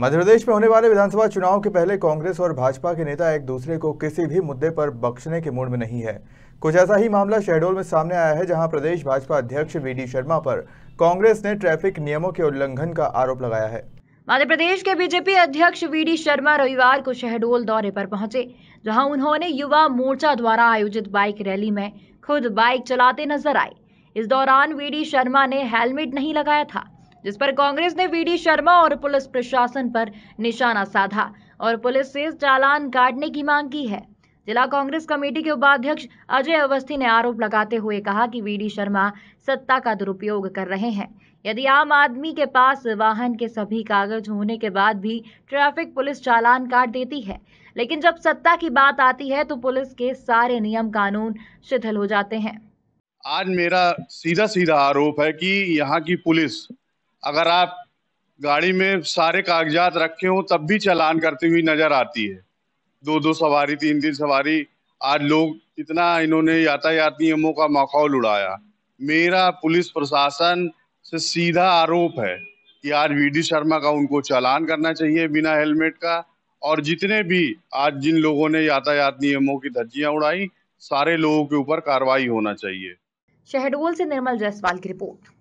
मध्य प्रदेश में होने वाले विधानसभा चुनाव के पहले कांग्रेस और भाजपा के नेता एक दूसरे को किसी भी मुद्दे पर बख्शने के मूड में नहीं है कुछ ऐसा ही मामला शहडोल में सामने आया है जहां प्रदेश भाजपा अध्यक्ष वी शर्मा पर कांग्रेस ने ट्रैफिक नियमों के उल्लंघन का आरोप लगाया है मध्य प्रदेश के बीजेपी अध्यक्ष वी शर्मा रविवार को शहडोल दौरे पर पहुंचे जहाँ उन्होंने युवा मोर्चा द्वारा आयोजित बाइक रैली में खुद बाइक चलाते नजर आए इस दौरान वी शर्मा ने हेलमेट नहीं लगाया था जिस पर कांग्रेस ने डी शर्मा और पुलिस प्रशासन पर निशाना साधा और पुलिस से चालान काटने की मांग की है जिला कांग्रेस कमेटी के उपाध्यक्ष अजय अवस्थी ने आरोप लगाते हुए कहा कि वीडी शर्मा सत्ता का दुरुपयोग कर रहे हैं यदि आम आदमी के पास वाहन के सभी कागज होने के बाद भी ट्रैफिक पुलिस चालान काट देती है लेकिन जब सत्ता की बात आती है तो पुलिस के सारे नियम कानून शिथिल हो जाते हैं आज मेरा सीधा सीधा आरोप है कि यहाँ की पुलिस अगर आप गाड़ी में सारे कागजात रखे हो तब भी चलान करती हुई नजर आती है दो दो सवारी तीन तीन सवारी आज लोग इतना इन्होंने यातायात नियमों का माहौल उड़ाया मेरा पुलिस प्रशासन से सीधा आरोप है कि आज वी शर्मा का उनको चालान करना चाहिए बिना हेलमेट का और जितने भी आज जिन लोगों ने यातायात नियमों की धज्जियां उड़ाई सारे लोगों के ऊपर कार्रवाई होना चाहिए शहडोल से निर्मल जायसवाल की रिपोर्ट